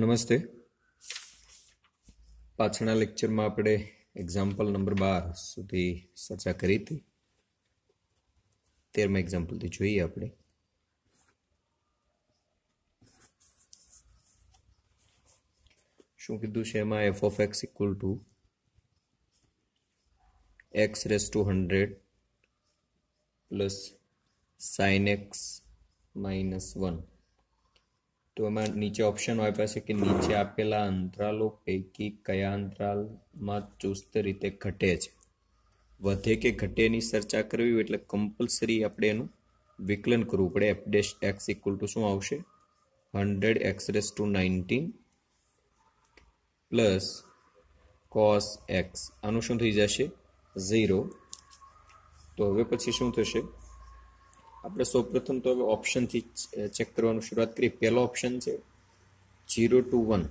નમસ્તે પાછળના લેક્ચરમાં આપણે એક્ઝામ્પલ નંબર બાર સુધી ચર્ચા કરી હતી તેરમા એક્ઝામ્પલથી જોઈએ આપણે શું કીધું છે એમાં f of x equal to x raise to hundred plus sine x minus one તો એમાં નીચે ઓપ્શન આપ્યા છે કે નીચે આપેલા અંતરાલો પૈકી કયા અંતરાલમાં ચુસ્ત રીતે ઘટે છે વધે કે ઘટે એની ચર્ચા કરવી એટલે કમ્પલસરી આપણે એનું વિકલન કરવું પડે f dash x equal to શું આવશે hundred x dash to nineteen plus cos x આનું શું થઈ જશે ઝીરો તો હવે પછી શું થશે આપણે સૌપ્રથમ તો હવે ઓપ્શનથી ચેક કરવાનું શરૂઆત કરીએ પહેલો ઓપ્શન છે જીરો ટુ વન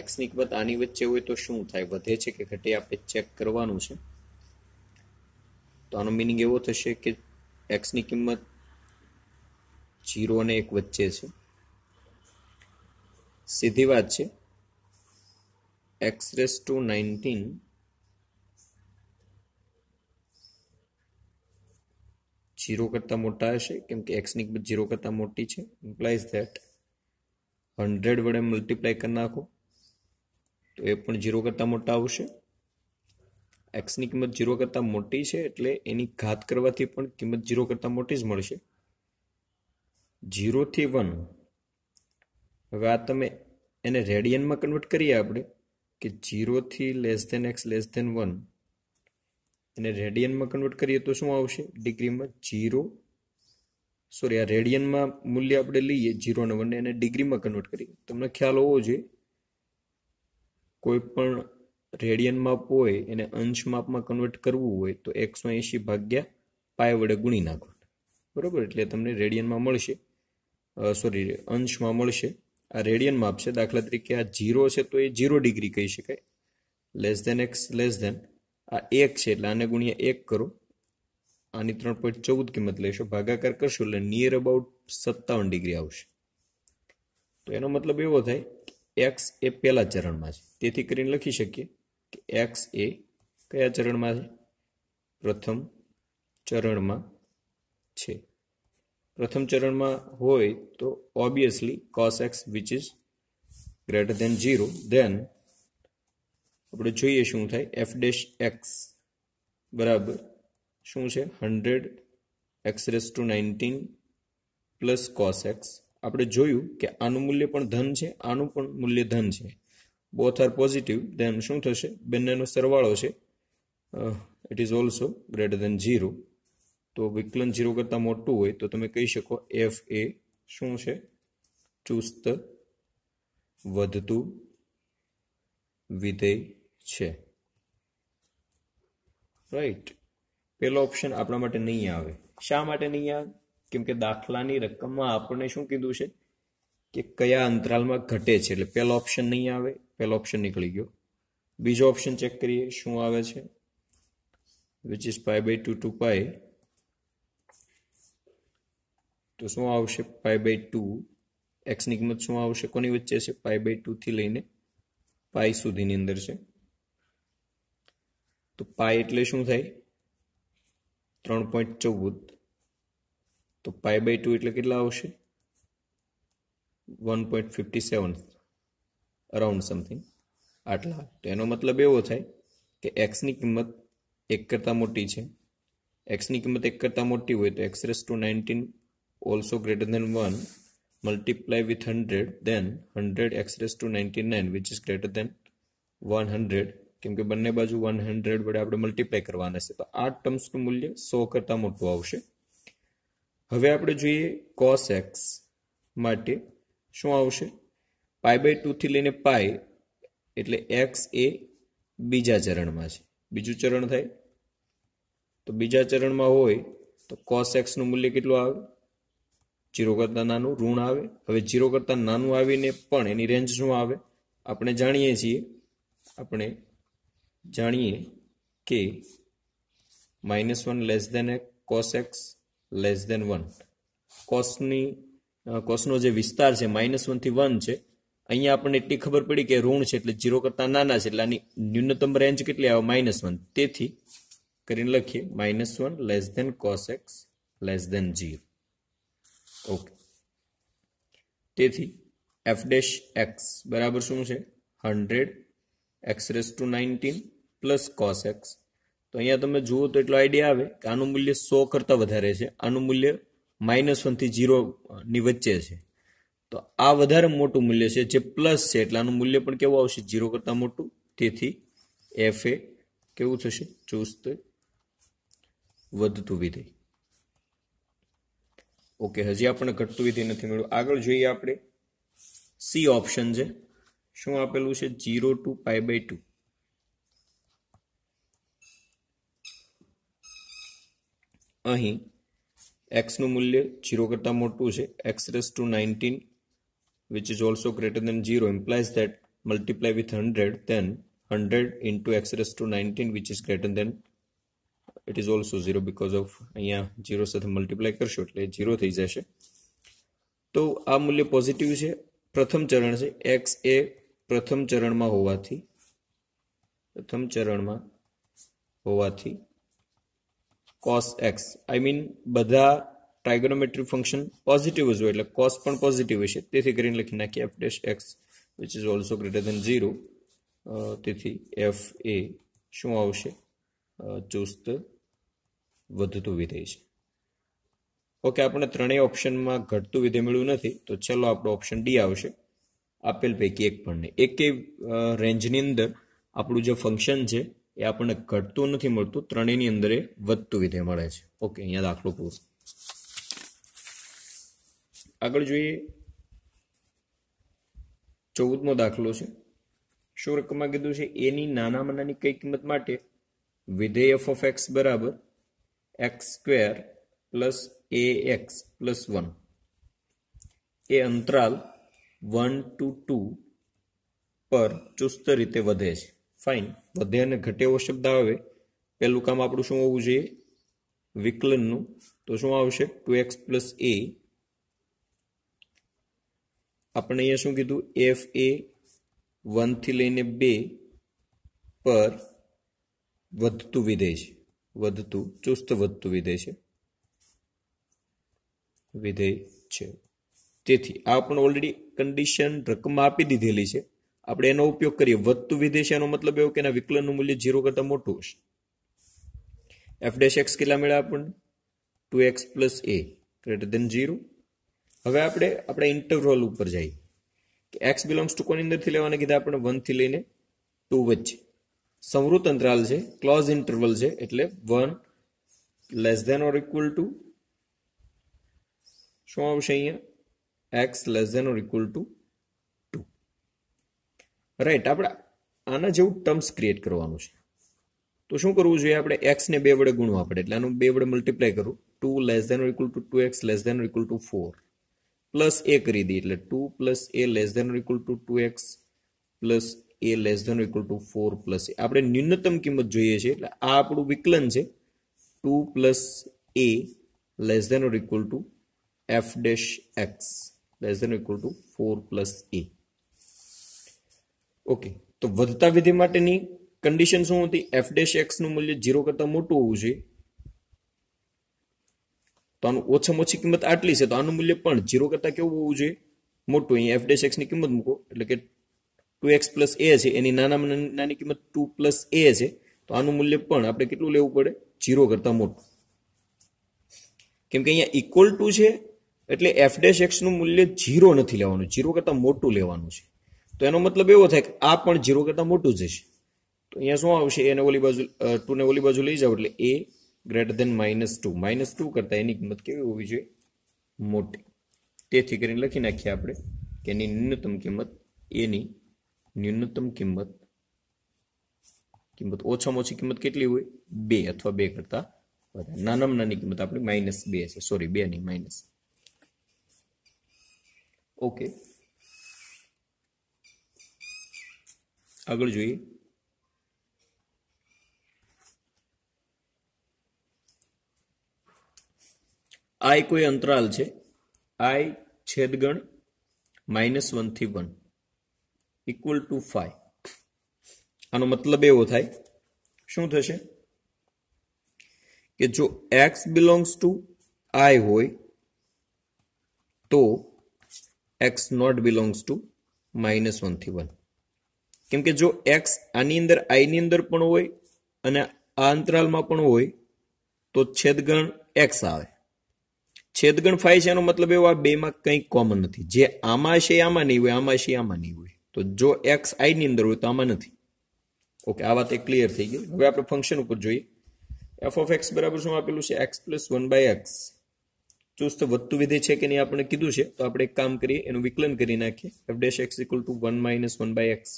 એક્સની કિંમત આની વચ્ચે હોય તો શું થાય વધે છે કે ઘટે આપણે ચેક કરવાનું છે તો આનો મિનિંગ એવો થશે કે એક્સની કિંમત જીરો અને એક વચ્ચે છે સીધી વાત છે x raise to nineteen zero કરતાં મોટા હશે કેમ કે એક્સની કિંમત ઝીરો કરતાં મોટી છે ઇમ્પ્લાઇઝ ધેટ હંડ્રેડ વડે મલ્ટીપ્લાય કરી નાખો તો એ પણ જીરો કરતાં મોટા આવશે એક્સની કિંમત જીરો કરતાં મોટી છે એટલે એની ઘાત કરવાથી પણ કિંમત જીરો કરતાં મોટી જ મળશે જીરોથી વન હવે આ તમે એને રેડિયનમાં કન્વર્ટ કરીએ આપણે કે જીરોથી less than x less than one એને રેડિયનમાં કન્વર્ટ કરીએ તો શું આવશે ડિગ્રીમાં જીરો સોરી આ રેડિયનમાં મૂલ્ય આપણે લઈએ જીરો અને વનને એને ડિગ્રીમાં કન્વર્ટ કરીએ તમને ખ્યાલ હોવો જોઈએ કોઈ પણ રેડિયન માપ હોય એને અંશ માપમાં કન્વર્ટ કરવું હોય તો એકસો એંશી ભાગ્યા પાય વડે ગુણી નાખવાનું બરાબર એટલે તમને રેડિયનમાં મળશે સોરી અંશમાં મળશે આ રેડિયન માપ છે દાખલા તરીકે આ જીરો છે તો એ જીરો ડિગ્રી કહી શકાય less than x less than આ એક છે એટલે આને ગુણ્યા એક કરો આની ત્રણ પોઈન્ટ ચૌદ કિંમત લઈશું ભાગાકાર કરશો એટલે નિયર અબાઉટ સત્તાવન ડિગ્રી આવશે તો એનો મતલબ એવો થાય એક્સ એ પહેલા ચરણમાં છે તેથી કરીને લખી શકીએ કે એક્સ એ કયા ચરણમાં છે પ્રથમ ચરણમાં છે પ્રથમ ચરણમાં હોય તો obviously cos x which is greater than zero then આપણે જોઈએ શું થાય એફ ડેશ એક્સ બરાબર શું છે hundred x raise to nineteen plus cos x આપણે જોયું કે આનું મૂલ્ય પણ ધન છે આનું પણ મૂલ્ય ધન છે બોથ આર પોઝિટિવ ધેન શું થશે બંનેનો સરવાળો છે it is also greater than zero તો વિકલન ઝીરો કરતાં મોટું હોય તો તમે કહી શકો એફ એ શું છે ચુસ્ત વધતું વિધેય છે રાઈટ પેલો ઓપ્શન આપણા માટે નહીં આવે શા માટે નહીં આવે કેમ કે દાખલાની રકમમાં આપણને શું કીધું છે કે કયા અંતરાલમાં ઘટે છે એટલે પહેલો ઓપ્શન નહીં આવે પહેલો ઓપ્શન નીકળી ગયો બીજો ઓપ્શન ચેક કરીએ શું આવે છે which is pi by two two pi તો શું આવશે પાય બાય ટુ એક્સની કિંમત શું આવશે કોની વચ્ચે છે પાય બાય ટુથી લઈને પાઈ સુધીની અંદર છે તો પાય એટલે શું થાય ત્રણ પોઈન્ટ ચૌદ તો પાઈ બાય ટુ એટલે કેટલા આવશે one point fifty seven around something આટલા તો એનો મતલબ એવો થાય કે એક્સની કિંમત એક કરતાં મોટી છે એક્સની કિંમત એક કરતાં મોટી હોય તો x to nineteen also greater than one multiply with 100 then 100 x raised to 99 which is greater than 100 કેમ કે બંને બાજુ 100 વડે આપણે મલ્ટીપ્લાય કરવાના છે તો આ ટર્મ્સનું મૂલ્ય 100 કરતાં મોટું આવશે હવે આપણે જોઈએ cos x માટે શું આવશે પાઈ બાય ટુથી લઈને પાઈ એટલે એક્સ એ બીજા ચરણમાં છે બીજું ચરણ થાય તો બીજા ચરણમાં હોય તો કોસ એક્સનું મૂલ્ય કેટલું આવે જીરો કરતાં નાનું ઋણ આવે હવે જીરો કરતાં નાનું આવીને પણ એની રેન્જ શું આવે આપણે જાણીએ છીએ આપણે જાણીએ કે માઇનસ વન લેસ દેન એક cos x less than one કોસની કોસનો જે વિસ્તાર છે માઇનસ વનથી વન છે અહીંયા આપણને એટલી ખબર પડી કે ઋણ છે એટલે જીરો કરતાં નાના છે એટલે આની ન્યૂનતમ રેન્જ કેટલી આવે માઇનસ વન તેથી કરીને લખીએ minus one less than cos x less than zero okay તેથી એફ ડેશ એક્સ બરાબર શું છે hundred x raise to nineteen plus cos x તો અહીંયા તમે જુઓ તો એટલો આઈડિયા આવે કે આનું મૂલ્ય સો કરતાં વધારે છે આનું મૂલ્ય માઇનસ વનથી જીરોની વચ્ચે છે તો આ વધારે મોટું મૂલ્ય છે જે પ્લસ છે એટલે આનું મૂલ્ય પણ કેવું આવશે જીરો કરતાં મોટું તેથી એફ એ કેવું થશે ચુસ્ત વધતું વિધેય ઓકે હજી આપણને ઘટતું વિધિ નથી મળ્યું આગળ જોઈએ આપણે સી ઓપ્શન છે શું આપેલું છે zero to pi by two અહીં એક્સનું મૂલ્ય જીરો કરતાં મોટું છે x raise to nineteen which is also greater than zero implies that multiply with hundred then hundred into x raise to nineteen which is greater than it is also zero because of અહીંયા zero સાથે multiply કરશો એટલે zero થઈ જશે તો આ મૂલ્ય positive છે પ્રથમ ચરણ છે એક્સ એ પ્રથમ ચરણમાં હોવાથી પ્રથમ ચરણમાં હોવાથી કોસ એક્સ આઈ મીન બધા ટ્રાઇગોનોમેટ્રી ફંક્શન પોઝિટિવ જ હોય એટલે કોસ પણ પોઝિટિવ હશે તેથી કરીને લખી નાખીએ f dash x which is also greater than zero તેથી એફ એ શું આવશે ચુસ્ત વધતું વિધેય છે ઓકે આપણે ત્રણેય ઓપ્શનમાં ઘટતું વિધેય મળ્યું નથી તો છેલ્લો આપણો ઓપ્શન ડી આવશે આપેલ પૈકી એક પણ નહીં એક રેન્જની અંદર આપણું જે ફંક્શન છે એ આપણને ઘટતું નથી મળતું ત્રણેયની અંદર એ વધતું વિધેય મળે છે ઓકે અહીંયા દાખલો પૂરો આગળ જોઈએ ચૌદમો દાખલો છે શું રકમમાં કીધું છે એની નાનામાં નાની કઈ કિંમત માટે વિધેય એફ ઓફ એક્સ બરાબર x square plus a x plus one એ અંતરાલ વન ટુ ટુ પર ચુસ્ત રીતે વધે છે ફાઇન વધે અને ઘટે એવો શબ્દ આવે પહેલું કામ આપણું શું હોવું જોઈએ વિકલનનું તો શું આવશે ટુ એક્સ પ્લસ એ આપણે અહીંયા શું કીધું એફ એ વનથી લઈને બે પર વધતું વિધેય છે વધતું ચુસ્ત વધતું વિધેય છે વિધેય છે તેથી આ પણ ઓલરેડી કન્ડિશન રકમ આપી દીધેલી છે આપણે એનો ઉપયોગ કરીએ વધતું વિધેય છે એનો મતલબ એવો કે એના વિકલનનું મૂલ્ય ઝીરો કરતા મોટું હશે એફ ડેશ એક્સ કેટલા મળ્યા આપણને two x plus a greater than zero હવે આપણે આપણા ઇન્ટરવલ ઉપર જઈએ કે એક્સ બિલોંગ્સ ટુ કોની અંદરથી લેવાના કીધા આપણે વનથી લઈને ટુ વચ્ચે સંવૃત અંતરાલ છે ક્લોઝ ઇન્ટરવલ છે એટલે one less than or equal to શું આવશે અહીંયા x less than or equal to two right આપણે આના જેવું ટર્મ્સ ક્રિએટ કરવાનું છે તો શું કરવું જોઈએ આપણે એક્સને બે વડે ગુણવા પડે એટલે આનું બે વડે મલ્ટીપ્લાય કરું two less than or equal to two x less than or equal to four plus a કરી દી એટલે two plus a less than or equal to two x plus a less than equal to four plus a આપણે ન્યૂનતમ કિંમત જોઈએ છે એટલે આ આપણું વિકલન છે two plus a less than or equal to f dash x less than equal to four plus a okay તો વધતા વિધિ માટેની કન્ડિશન શું હતી એફ ડેશ એક્સનું મૂલ્ય ઝીરો કરતાં મોટું હોવું જોઈએ તો આનું ઓછામાં ઓછી કિંમત આટલી છે તો આનું મૂલ્ય પણ ઝીરો કરતાં કેવું હોવું જોઈએ મોટું અહીં એફ ડેશ એક્સની કિંમત મૂકો એટલે કે ટુ એક્સ પ્લસ એ છે એની નાનામાં નાની કિંમત ટુ પ્લસ એ છે તો આનું મૂલ્ય પણ આપણે કેટલું લેવું પડે જીરો કરતાં મોટું કેમ કે અહીંયા ઇક્વલ ટુ છે એટલે એફ ડેશ એક્સનું મૂલ્ય જીરો નથી લેવાનું ઝીરો કરતાં મોટું લેવાનું છે તો એનો મતલબ એવો થાય કે આ પણ જીરો કરતાં મોટું જશે તો અહીંયા શું આવશે એને ઓલી બાજુ ટુને ઓલી બાજુ લઈ જાઓ એટલે a greater than minus two minus two કરતાં એની કિંમત કેવી હોવી જોઈએ મોટી તેથી કરીને લખી નાખીએ આપણે કે એની ન્યૂનતમ કિંમત એની ન્યૂનતમ કિંમત કિંમત ઓછામાં ઓછી કિંમત કેટલી હોય બે અથવા બે કરતા વધારે નાનામાં નાની કિંમત આપણી માઇનસ બે છે સોરી બે નહીં માઇનસ ઓકે આગળ જોઈએ આઈ કોઈ અંતરાલ છે આઈ છેદગણ માઇનસ વનથી વન ઇક્વલ ટુ ફાઈ આનો મતલબ એવો થાય શું થશે કે જો એક્સ બિલોંગ્સ ટુ આઈ હોય તો x not belongs to minus વનથી વન કેમ કે જો એક્સ આની અંદર આઈની અંદર પણ હોય અને આ અંતરાલમાં પણ હોય તો છેદગણ એક્સ આવે છેદગણ ફાઈ છે એનો મતલબ એવો આ બેમાં કંઈ કોમન નથી જે આમાં છે આમાં નહીં હોય આમાં છે આમાં નહીં હોય તો જો એક્સ આઈની અંદર હોય તો આમાં નથી ઓકે આ વાત એ ક્લિયર થઈ ગઈ હવે આપણે ફંક્શન ઉપર જોઈએ એફ ઓફ એક્સ બરાબર શું આપેલું છે x plus one by x ચુસ્ત વધતું વિધેય છે કે નહીં આપણે કીધું છે તો આપણે એક કામ કરીએ એનું વિકલન કરી નાખીએ f dash x equal to one minus one by x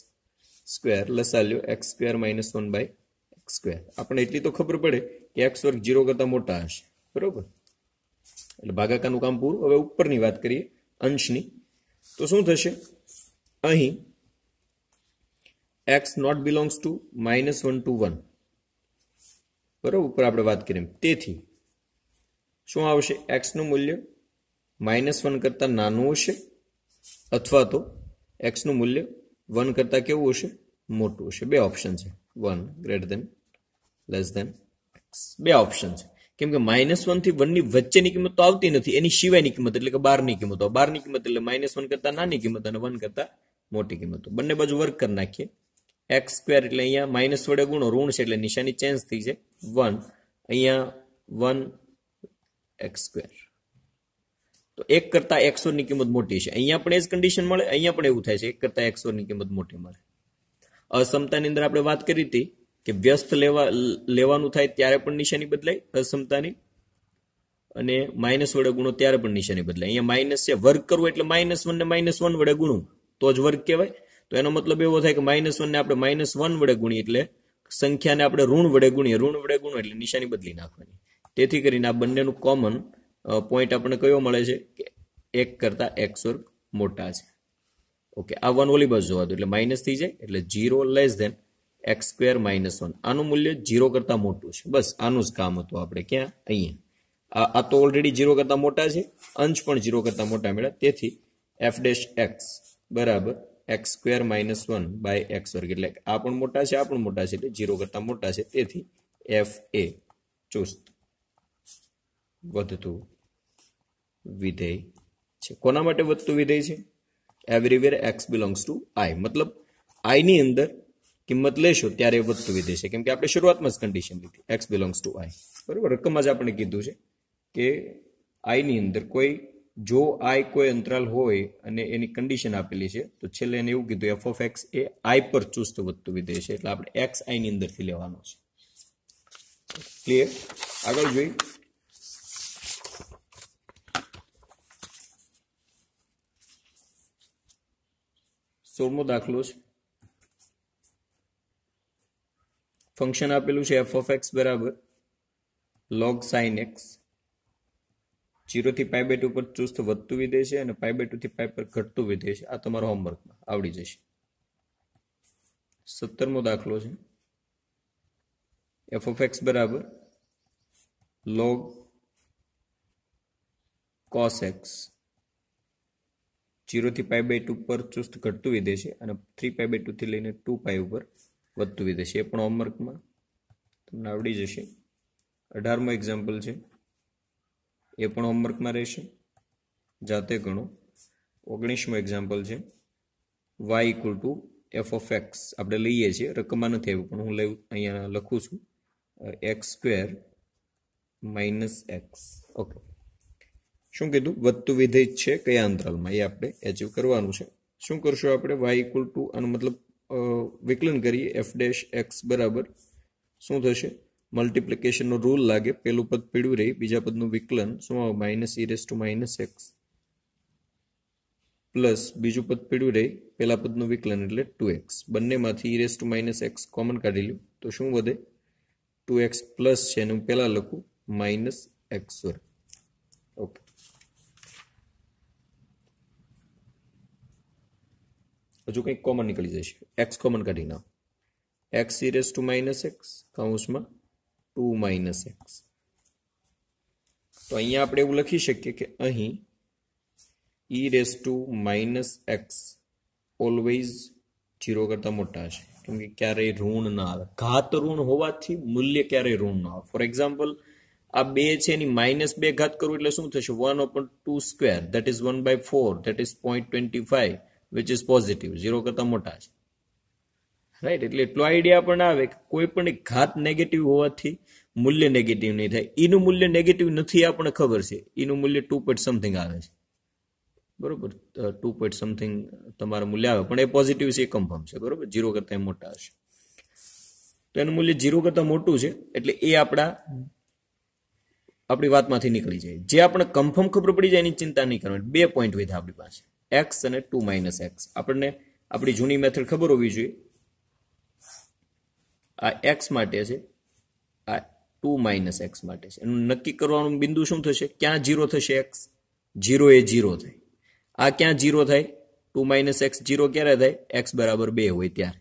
square લસાલ્યો x square minus one by x square આપણે એટલી તો ખબર પડે કે એક્સ વર્ગ જીરો કરતા મોટા હશે બરોબર એટલે ભાગાકારનું કામ પૂરું હવે ઉપરની વાત કરીએ અંશની તો શું થશે અહીં x not belongs to minus one to one બરાબર ઉપર આપણે વાત કરીએ તેથી શું આવશે એક્સનું મૂલ્ય માઇનસ વન કરતાં નાનું હશે અથવા તો એક્સનું મૂલ્ય વન કરતાં કેવું હશે મોટું હશે બે ઓપ્શન છે one greater than less than x બે ઓપ્શન છે કેમ કે માઇનસ વનથી વનની વચ્ચેની કિંમત તો આવતી નથી એની સિવાયની કિંમત એટલે કે બારની કિંમત બારની કિંમત એટલે માઇનસ વન કરતાં નાની કિંમત અને વન કરતાં મોટી કિંમતો બંને બાજુ વર્ક કરી નાખીએ એક્સ સ્ક્વેર એટલે અહીંયા માઇનસ વડે ગુણો ઋણ છે એટલે નિશાની ચેન્જ થઈ છે વન અહીંયા વન એક્સ સ્ક્વેર તો એક કરતાં એકસોની કિંમત મોટી છે અહીંયા પણ એ જ કન્ડિશન મળે અહીંયા પણ એવું થાય છે એક કરતાં એકસોની કિંમત મોટી મળે અસમતાની અંદર આપણે વાત કરી હતી કે વ્યસ્ત લેવા લેવાનું થાય ત્યારે પણ નિશાની બદલાય અસમતાની અને માઇનસ વડે ગુણો ત્યારે પણ નિશાની બદલાય અહીંયા માઇનસ છે વર્ગ કરવું એટલે માઇનસ વન ને માઇનસ વન વડે ગુણું તો જ વર્ગ કહેવાય તો એનો મતલબ એવો થાય કે માઇનસ વનને આપણે માઇનસ વન વડે ગુણીએ એટલે સંખ્યાને આપણે ઋણ વડે ગુણીએ ઋણ વડે ગુણો એટલે નિશાની બદલી નાખવાની તેથી કરીને આ બંનેનું કોમન પોઈન્ટ આપણને કયો મળે છે કે એક કરતાં એક્સ વર્ગ મોટા છે ઓકે આ વન ઓલી બસ જોવા દો એટલે માઇનસ થઈ જાય એટલે zero less than x square minus one આનું મૂલ્ય ઝીરો કરતાં મોટું છે બસ આનું જ કામ હતું આપણે ક્યાં અહીંયા આ તો ઓલરેડી જીરો કરતાં મોટા છે અંશ પણ જીરો કરતાં મોટા મળ્યા તેથી એફ ડેશ એક્સ બરાબર x square minus one by x વર્ગ એટલે આ પણ મોટા છે આ પણ મોટા છે એટલે જીરો કરતા મોટા છે તેથી એફ એ ચુસ્ત વધતું વિધેય છે કોના માટે વધતું વિધેય છે everywhere x belongs to I મતલબ આઈની અંદર કિંમત લેશો ત્યારે વધતું વિધેય છે કેમ કે આપણે શરૂઆતમાં જ કન્ડિશન લીધી એક્સ બિલોંગ્સ ટુ આઈ બરાબર રકમમાં જ આપણે કીધું છે કે આઈની અંદર કોઈ જો આઈ કોઈ અંતરાલ હોય અને એની કન્ડિશન આપેલી છે તો છેલ્લે એને એવું કીધું એફ ઓફ એક્સ એ આઈ પર ચુસ્ત વધતું વિધેય છે એટલે આપણે એક્સ આઈ ની અંદરથી લેવાનો છે ક્લિયર આગળ જોઈ સોમો દાખલો છે ફંક્શન આપેલું છે એફ ઓફ એક્સ બરાબર લોગ સાઇન એક્સ જીરોથી પાઇ બેટ ઉપર ચુસ્ત વધતું વિધેય છે અને પાઈ બાય ટુથી પાઈ પર ઘટતું વિધેય છે આ તમારો હોમવર્કમાં આવડી જશે સત્તરમો દાખલો છે એફ ઓફ એક્સ બરાબર લોગ કોસ એક્સ જીરોથી પાઈ બાય ટુ પર ચુસ્ત ઘટતું વિધે છે અને થ્રી પાઇ બાય ટુથી લઈને ટુ પાઈ ઉપર વધતું વિધે છે એ પણ હોમવર્કમાં તમને આવડી જશે અઢારમો એક્ઝામ્પલ છે એ પણ હોમવર્કમાં રહેશે જાતે ગણો ઓગણીસમું એક્ઝામ્પલ છે y equal to f of x આપણે લઈએ છીએ રકમમાં નથી આવ્યું પણ હું લઈ અહીંયા લખું છું x square minus x okay શું કીધું વધતું વિધેય છે કયા અંતરાલમાં એ આપણે એચીવ કરવાનું છે શું કરશું આપણે વાય ઇક્વલ ટુ અને મતલબ વિકલન કરીએ એફ ડેશ એક્સ બરાબર શું થશે મલ્ટીપ્લિકેશનનો રૂલ લાગે પહેલું પદ પીળું રહી બીજા પદનું વિકલન શું આવે minus e raise two minus x plus બીજું પદ પીળું રહી પહેલા પદનું વિકલન એટલે ટુ એક્સ બંનેમાંથી e raise two minus x common કાઢી લ્યું તો શું વધે ટુ એક્સ પ્લસ છે એનું પહેલાં લખું માઇનસ એક્સ વર ઓકે હજુ કંઈક કોમન નીકળી જશે એક્સ કોમન કાઢી નાખો એક્સ ઈ રેસ ટુ માઇનસ એક્સ કાઉન્સમાં ટુ માઇનસ એક્સ તો અહીંયા આપણે એવું લખી શકીએ કે અહીં e raise two minus x always zero કરતાં મોટા છે કેમ કે ક્યારેય ઋણ ના આવે ઘાત ઋણ હોવાથી મૂલ્ય ક્યારેય ઋણ ના આવે ફોર એક્ઝામ્પલ આ બે છે એની માઇનસ બે ઘાત કરવું એટલે શું થશે one upon two square that is one by four that is point twenty five which is positive zero કરતાં મોટા છે રાઈટ એટલે એટલો આઈડિયા પણ આવે કે કોઈ પણ એક ઘાત નેગેટિવ હોવાથી મૂલ્ય નેગેટિવ નહીં થાય એનું મૂલ્ય નેગેટિવ નથી આપણને ખબર છે એનું મૂલ્ય ટુ પોઈન્ટ સમથિંગ આવે છે બરોબર ટુ પોઈન્ટ સમથિંગ તમારું મૂલ્ય આવે પણ એ પોઝિટિવ છે એ કન્ફર્મ છે બરોબર જીરો કરતાં મોટા હશે તો એનું મૂલ્ય ઝીરો કરતાં મોટું છે એટલે એ આપણા આપણી વાતમાંથી નીકળી જાય જે આપણે કન્ફર્મ ખબર પડી જાય એની ચિંતા નહીં કરવાની બે પોઈન્ટ વધ્યા આપણી પાસે એક્સ અને ટુ માઇનસ એક્સ આપણને આપણી જૂની મેથડ ખબર હોવી જોઈએ આ એક્સ માટે છે આ ટુ માઇનસ એક્સ માટે છે એનું નક્કી કરવાનું બિંદુ શું થશે ક્યાં જીરો થશે એક્સ જીરો એ જીરો થાય આ ક્યાં જીરો થાય ટુ માઇનસ એક્સ જીરો ક્યારે થાય એક્સ બરાબર બે હોય ત્યારે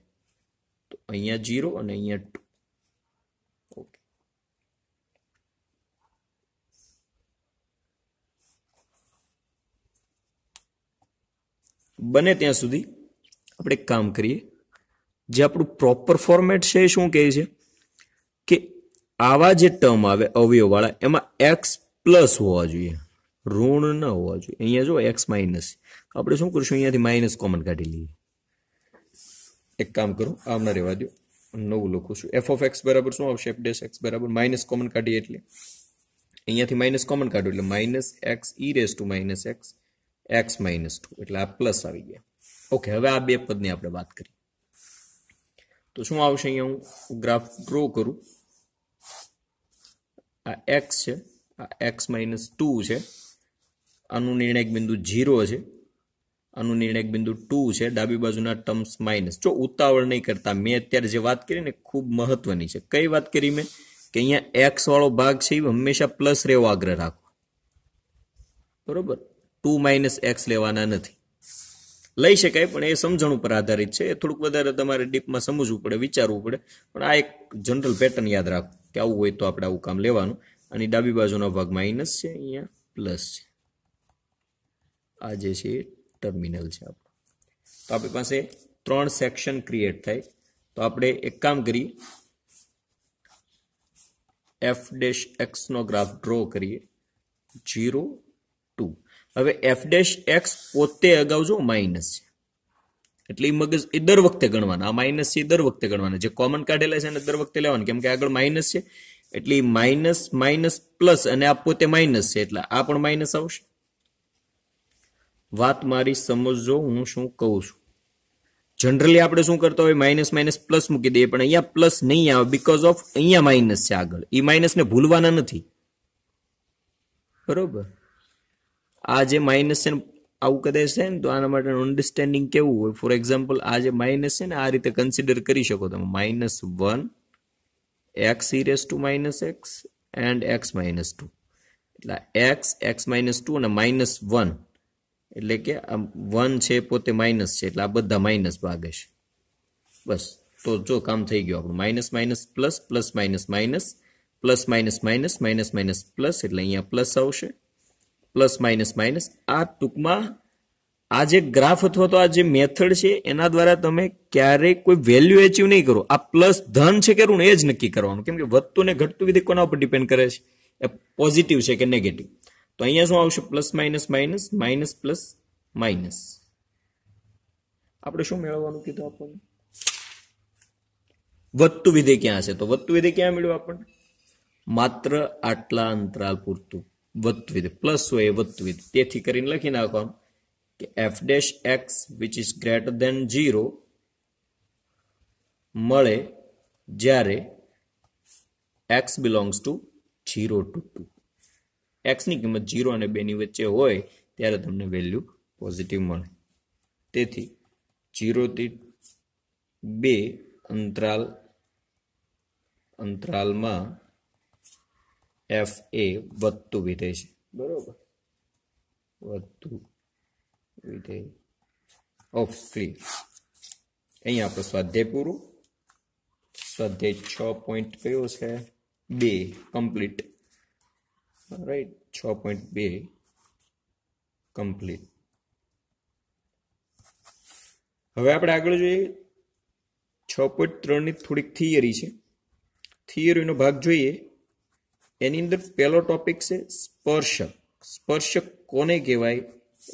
તો અહીંયા જીરો અને અહીંયા ટુ ઓકે બને ત્યાં સુધી આપણે એક કામ કરીએ જે આપણું પ્રોપર ફોર્મેટ છે એ શું કહે છે કે આવા જે ટર્મ આવે અવયવવાળા એમાં એક્સ પ્લસ હોવા જોઈએ ઋણ ન હોવા જોઈએ અહીંયા જો એક્સ માઇનસ આપણે શું કરીશું અહીંયાથી માઇનસ કોમન કાઢી લઈએ એક કામ કરો આવના રહેવા દો નવું લખું છું એફ ઓફ એક્સ બરાબર શું આવશે એફ ડેસ એક્સ બરાબર માઇનસ કોમન કાઢીએ એટલે અહીંયાથી માઇનસ કોમન કાઢો એટલે માઇનસ એક્સ ઈ raise two minus X X minus two એટલે આ પ્લસ આવી ગયા ઓકે હવે આ બે પદની આપણે વાત કરીએ તો શું આવશે અહીંયા હું ગ્રાફ ડ્રો કરું આ એક્સ છે આ એક્સ માઇનસ ટુ છે આનું નિર્ણયક બિંદુ ઝીરો છે આનું નિર્ણાયક બિંદુ ટુ છે ડાબી બાજુના ટર્મ્સ માઇનસ જો ઉતાવળ નહીં કરતા મેં અત્યારે જે વાત કરી ને ખૂબ મહત્વની છે કઈ વાત કરી મેં કે અહીંયા એક્સ વાળો ભાગ છે એ હંમેશા પ્લસ રહેવો આગ્રહ રાખો બરોબર ટુ માઇનસ એક્સ લેવાના નથી લઈ શકાય પણ એ સમજણ ઉપર આધારિત છે એ થોડુંક વધારે તમારે ડીપમાં સમજવું પડે વિચારવું પડે પણ આ એક જનરલ પેટર્ન યાદ રાખો કે આવું હોય તો આપણે આવું કામ લેવાનું અને ડાબી બાજુના ભાગ માઇનસ છે અહીંયા પ્લસ છે આ જે છે એ ટર્મિનલ છે આપણું તો આપણી પાસે ત્રણ સેક્શન ક્રિએટ થાય તો આપણે એક કામ કરીએ એફ ડેશ એક્સનો ગ્રાફ ડ્રો કરીએ જીરો હવે એફ ડેશ એક્સ પોતે અગાઉ જો માઇનસ છે એટલે એ મગજ એ દર વખતે ગણવાના આ માઇનસ છે દર વખતે ગણવાના જે કોમન કાઢેલા છે એને દર વખતે લેવાના કેમ કે આગળ માઇનસ છે એટલે માઇનસ માઇનસ પ્લસ અને આ પોતે માઇનસ છે એટલે આ પણ માઇનસ આવશે વાત મારી સમજો હું શું કહું છું જનરલી આપણે શું કરતા હોય માઇનસ માઇનસ પ્લસ મૂકી દઈએ પણ અહીંયા પ્લસ નહીં આવે બીકોઝ ઓફ અહીંયા માઇનસ છે આગળ એ માઇનસને ભૂલવાના નથી બરોબર આ જે માઇનસ છે આવું કરે છે ને તો આના માટેનું અન્ડરસ્ટેન્ડિંગ કેવું હોય ફોર એક્ઝામ્પલ આ જે માઇનસ છે ને આ રીતે કન્સિડર કરી શકો તમે minus one X raise two minus X and X minus two એટલે એક્સ એક્સ માઇનસ ટુ અને માઇનસ વન એટલે કે આ વન છે પોતે માઇનસ છે એટલે આ બધા માઇનસ ભાગે છે બસ તો જો કામ થઈ ગયું આપણું minus minus plus plus minus minus plus minus minus minus minus plus એટલે અહીંયા પ્લસ આવશે પ્લસ માઇનસ માઇનસ આ ટૂંકમાં આ જે ગ્રાફ અથવા તો આ જે મેથડ છે એના દ્વારા તમે ક્યારેય કોઈ વેલ્યુ એચિવ નહીં કરો આ પ્લસ ધન છે કે ઋણ એ જ નક્કી કરવાનું કેમ કે વધતું ને ઘટતું વિધિ કોના ઉપર ડિપેન્ડ કરે છે એ પોઝિટિવ છે કે નેગેટિવ તો અહીંયા શું આવશે plus minus minus minus plus minus આપણે શું મેળવવાનું કીધું આપણને વધતું વિધે ક્યાં છે તો વધતું વિધે ક્યાં મળ્યું આપણને માત્ર આટલા અંતરાલ પૂરતું વધતું પ્લસ હોય વધતું તેથી કરીને લખી નાખવાનું કે f dash x which is greater than zero મળે જ્યારે x belongs to zero to two એક્સની કિંમત ઝીરો અને બેની વચ્ચે હોય ત્યારે તમને વેલ્યુ પોઝિટિવ મળે તેથી ઝીરોથી બે અંતરાલ અંતરાલમાં એફ એ વધતું વિધેય છે બરોબર વધતું વિધેય ઓફ થ્રી અહીંયા આપણો સ્વાધ્યાય પૂરું સ્વાધ્યાય છ પોઈન્ટ કયો છે બે કમ્પ્લીટ રાઈટ છ પોઈન્ટ બે કમ્પ્લીટ હવે આપણે આગળ જોઈએ છ પોઈન્ટ ત્રણની થોડીક થિયરી છે થિયરીનો ભાગ જોઈએ એની અંદર પહેલો ટોપિક છે સ્પર્શક સ્પર્શક કોને કહેવાય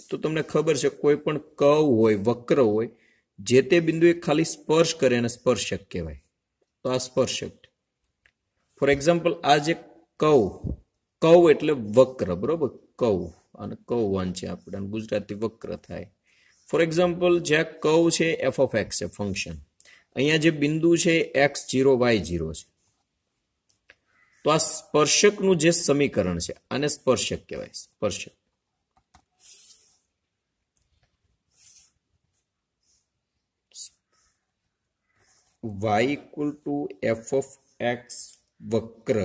તો તમને ખબર છે કોઈ પણ કવ હોય વક્ર હોય જે તે બિંદુએ ખાલી સ્પર્શ કરે એને સ્પર્શક કહેવાય તો આ સ્પર્શક ફોર એક્ઝામ્પલ આ જે કવ કવ એટલે વક્ર બરોબર કવ અને કવ વાંચે આપણે ગુજરાતી વક્ર થાય ફોર એક્ઝામ્પલ જ્યાં કવ છે એફ ઓફ એક્સ છે ફંક્શન અહીંયા જે બિંદુ છે એક્સ જીરો વાય જીરો છે તો આ સ્પર્શકનું જે સમીકરણ છે આને સ્પર્શક કહેવાય સ્પર્શક y equal to f of x વક્ર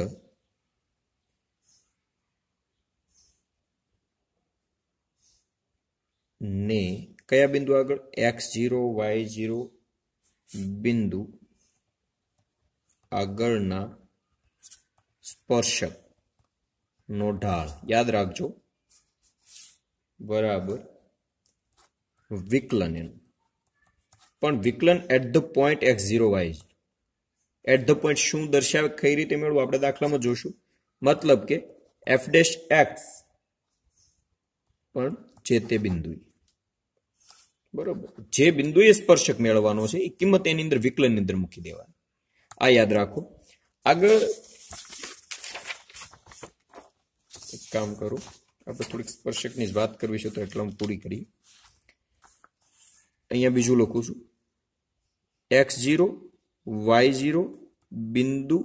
ને કયા બિંદુ આગળ એક્સ ઝીરો વાય ઝીરો બિંદુ આગળના સ્પર્શક નો ઢાળ યાદ રાખજો બરાબર વિકલન એનું પણ વિકલન at the point x zero y at the point શું દર્શાવે કઈ રીતે મેળવું આપણે દાખલામાં જોશું મતલબ કે એફ ડેશ એક્સ પણ જે તે બિંદુએ બરોબર જે બિંદુએ સ્પર્શક મેળવવાનો છે એ કિંમત એની અંદર વિકલનની અંદર મૂકી દેવાની આ યાદ રાખો આગળ એક કામ કરું આપણે થોડીક સ્પર્શકની જ વાત કરવી છે તો એટલે હું પૂરી કરી અહીંયા બીજું લખું છું એક્સ ઝીરો વાય ઝીરો બિંદુ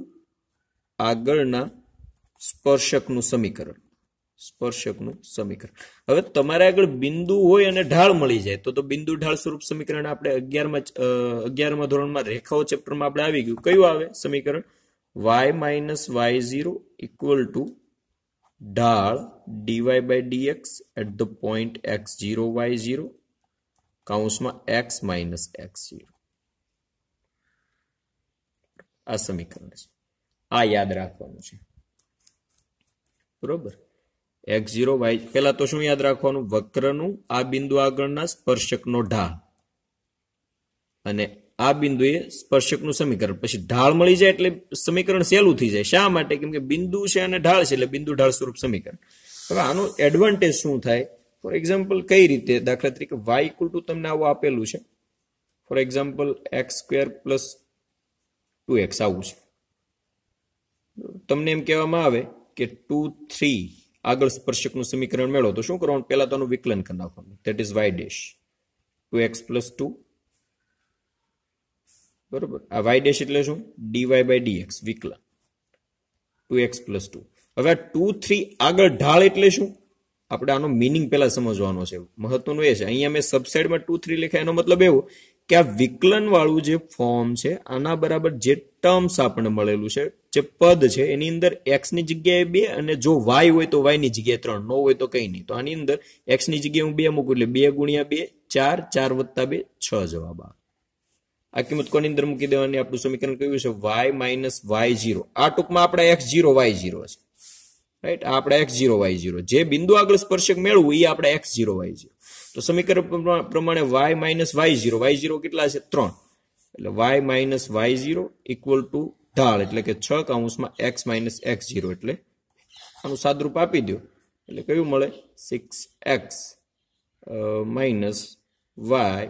આગળના સ્પર્શકનું સમીકરણ સ્પર્શકનું સમીકરણ હવે તમારે આગળ બિંદુ હોય અને ઢાળ મળી જાય તો તો બિંદુ ઢાળ સ્વરૂપ સમીકરણ આપણે અગિયારમાં અગિયારમાં ધોરણમાં રેખાઓ ચેપ્ટરમાં આપણે આવી ગયું કયું આવે સમીકરણ y minus y zero equal to डाल dy by dx at the point x0 y0 કૌંસમાં x minus x0 આ સમીકરણ છે આ યાદ રાખવાનું છે બરોબર x0 y પહેલા તો શું યાદ રાખવાનું વક્રનું આ બિંદુ આગળના સ્પર્શકનો ઢાળ અને આ બિંદુએ સ્પર્શકનું સમીકરણ પછી ઢાળ મળી જાય એટલે સમીકરણ સહેલું થઈ જાય શા માટે કેમ કે બિંદુ છે અને ઢાળ છે એટલે બિંદુ ઢાળ સ્વરૂપ સમીકરણ હવે આનું એડવાન્ટેજ શું થાય ફોર એક્ઝામ્પલ કઈ રીતે દાખલા તરીકે વાય ઇક્વલ ટુ તમને આવું આપેલું છે for example x square plus two x આવું છે તમને એમ કહેવામાં આવે કે ટુ થ્રી આગળ સ્પર્શકનું સમીકરણ મેળવો તો શું કરવાનું પહેલાં તો આનું વિકલન કરી નાખવાનું that is y dash two x plus two બરોબર આ વાય ડેશ એટલે શું ડીવાય બાય ડીએક્સ વિકલન ટુ એક્સ પ્લસ ટુ હવે આ ટુ થ્રી આગળ ઢાળ એટલે શું આપણે આનો મિનિંગ પહેલા સમજવાનો છે મહત્વનું એ છે અહીંયા મેં સબસાઇડમાં ટુ થ્રી લખ્યા એનો મતલબ એવો કે આ વિકલન વાળું જે ફોર્મ છે આના બરાબર જે ટર્મ્સ આપણને મળેલું છે જે પદ છે એની અંદર એક્સની જગ્યાએ બે અને જો વાય હોય તો વાયની જગ્યાએ ત્રણ નો હોય તો કંઈ નહીં તો આની અંદર એક્સની જગ્યાએ હું બે મૂકું એટલે બે ગુણ્યા બે ચાર ચાર વત્તા બે છ જવાબ આવે આ કિંમત કોની અંદર મૂકી દેવાની આપણું સમીકરણ કહ્યું છે વાય માઇનસ વાય ઝીરો આ ટૂંકમાં આપણે એક્સ ઝીરો વાય ઝીરો છે રાઈટ આપણે એક્સ ઝીરો વાય ઝીરો જે બિંદુ આગળ સ્પર્શક મેળવવું એ આપણે એક્સ ઝીરો વાય ઝીરો તો સમીકરણ પ્રમાણે y minus y zero y zero કેટલા છે ત્રણ એટલે y minus y zero equal to ઢાળ એટલે કે છ કાઉન્સમાં એક્સ માઇનસ એક્સ ઝીરો એટલે આનું સાદરૂપ આપી દો એટલે કયું મળે six x minus y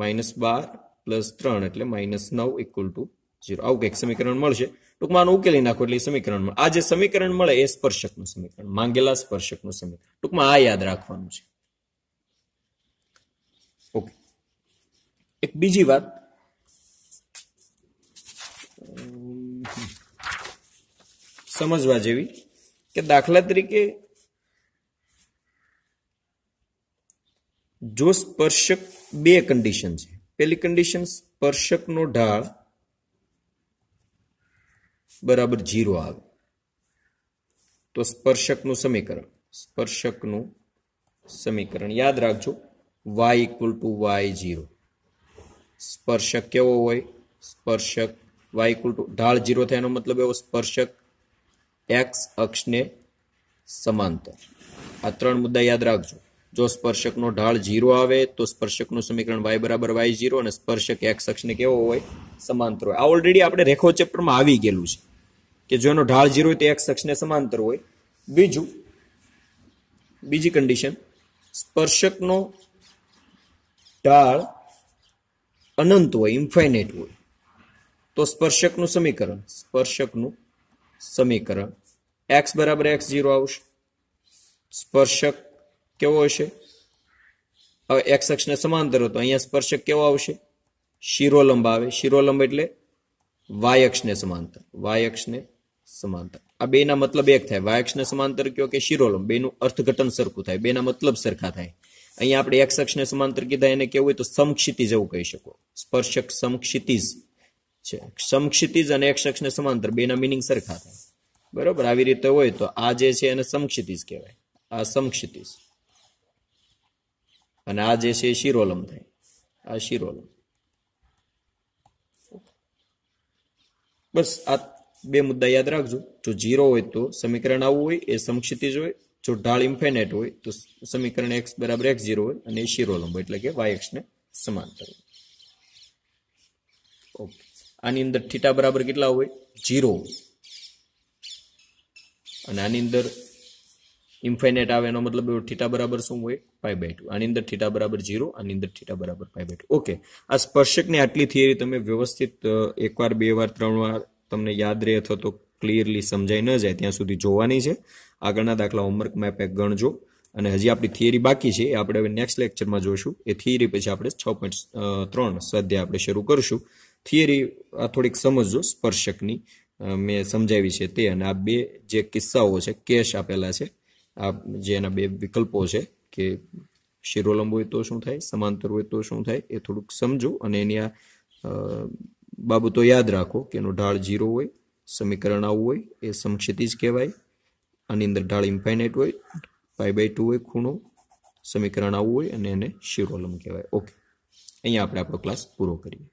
minus બાર પ્લસ ત્રણ એટલે માઇનસ નવ ઇક્વલ ટુ ઝીરો આવું કંઈક સમીકરણ મળશે ટૂંકમાં આનું ઉકેલી નાખો એટલે સમીકરણ મળે આ જે સમીકરણ મળે એ સ્પર્શકનું સમીકરણ માંગેલા સ્પર્શકનું સમીકરણ ટૂંકમાં આ યાદ રાખવાનું છે ઓકે એક બીજી વાત સમજવા જેવી કે દાખલા તરીકે જો સ્પર્શક બે કન્ડિશન છે પહેલી કન્ડિશન સ્પર્શકનો ઢાળ બરાબર જીરો આવે તો સ્પર્શકનું સમીકરણ સ્પર્શકનું સમીકરણ યાદ રાખજો y equal to y zero સ્પર્શક કેવો હોય સ્પર્શક વાય ઇક્વલ ટુ ઢાળ જીરો થાય એનો મતલબ એવો સ્પર્શક એક્સ અક્ષને સમાંતર આ ત્રણ મુદ્દા યાદ રાખજો જો સ્પર્શકનો ઢાળ ઝીરો આવે તો સ્પર્શકનું સમીકરણ વાય બરાબર વાય ઝીરો અને સ્પર્શક એક્સ અક્ષને કેવો હોય સમાંતર હોય આ ઓલરેડી આપણે રેખો ચેપ્ટરમાં આવી ગયેલું છે કે જો એનો ઢાળ ઝીરો હોય તો એક્સ અક્ષને સમાંતર હોય બીજું બીજી કન્ડિશન સ્પર્શકનો ઢાળ અનંત હોય ઇન્ફાઇનાઇટ હોય તો સ્પર્શકનું સમીકરણ સ્પર્શકનું સમીકરણ એક્સ બરાબર એક્સ ઝીરો આવશે સ્પર્શક કેવો હશે હવે એક્સ અક્ષને સમાંતર તો અહીંયા સ્પર્શક કેવો આવશે શિરોલંબ આવે શિરોલંબ એટલે વાય અક્ષને સમાંતર વાય અક્ષને સમાંતર આ બેના મતલબ એક થાય વાય અક્ષને સમાંતર કયો કે શિરોલંબ બેનું અર્થઘટન સરખું થાય બેના મતલબ સરખા થાય અહીંયા આપણે એક્સ અક્ષને સમાંતર કીધા એને કેવું હોય તો સમક્ષિતિ જેવું કહી શકો સ્પર્શક સમક્ષિતિજ છે સમક્ષિતિજ અને એક્સ અક્ષને સમાંતર બેના મિનિંગ સરખા થાય બરોબર આવી રીતે હોય તો આ જે છે એને સમક્ષિતિજ કહેવાય આ સમક્ષિતિજ અને આ જે છે એ શિરોલમ થાય આ શિરોલમ બસ આ બે મુદ્દા યાદ રાખજો જો જીરો હોય તો સમીકરણ આવું હોય એ સમક્ષિતિજ હોય જો ઢાળ ઇન્ફાઇનાઇટ હોય તો સમીકરણ એક્સ બરાબર એક્સ જીરો હોય અને એ શિરોલંબ એટલે કે વાય એક્સને સમાંતર હોય ઓકે આની અંદર થીટા બરાબર કેટલા હોય જીરો અને આની અંદર ઇન્ફાઇનાઇટ આવે એનો મતલબ થીટા બરાબર શું હોય પાઈ બાય ટુ આની અંદર થીટા બરાબર ઝીરો આની અંદર થીટા બરાબર પાઈ બાય ટુ ઓકે આ સ્પર્શકની આટલી થિયરી તમે વ્યવસ્થિત એકવાર બે વાર ત્રણ વાર તમને યાદ રહે અથવા તો ક્લિયરલી સમજાઈ ન જાય ત્યાં સુધી જોવાની છે આગળના દાખલા હોમવર્કમાં પેક ગણજો અને હજી આપણી થિયરી બાકી છે એ આપણે હવે નેક્સ્ટ લેક્ચરમાં જોઈશું એ થિયરી પછી આપણે છ પોઈન્ટ ત્રણ સ્વાધ્યાય આપણે શરૂ કરીશું થિયરી આ થોડીક સમજજો સ્પર્શકની મેં સમજાવી છે તે અને આ બે જે કિસ્સાઓ છે કેશ આપેલા છે આ જે એના બે વિકલ્પો છે કે શિરોલંબ હોય તો શું થાય સમાંતર હોય તો શું થાય એ થોડુંક સમજો અને એની આ બાબતો યાદ રાખો કે એનો ઢાળ ઝીરો હોય સમીકરણ આવું હોય એ સમક્ષિતિ જ કહેવાય આની અંદર ઢાળ ઇન્ફાઇનાઇટ હોય પાઈ બાય ટુ હોય ખૂણો સમીકરણ આવું હોય અને એને શિરોલંબ કહેવાય ઓકે અહીંયા આપણે આપણો ક્લાસ પૂરો કરીએ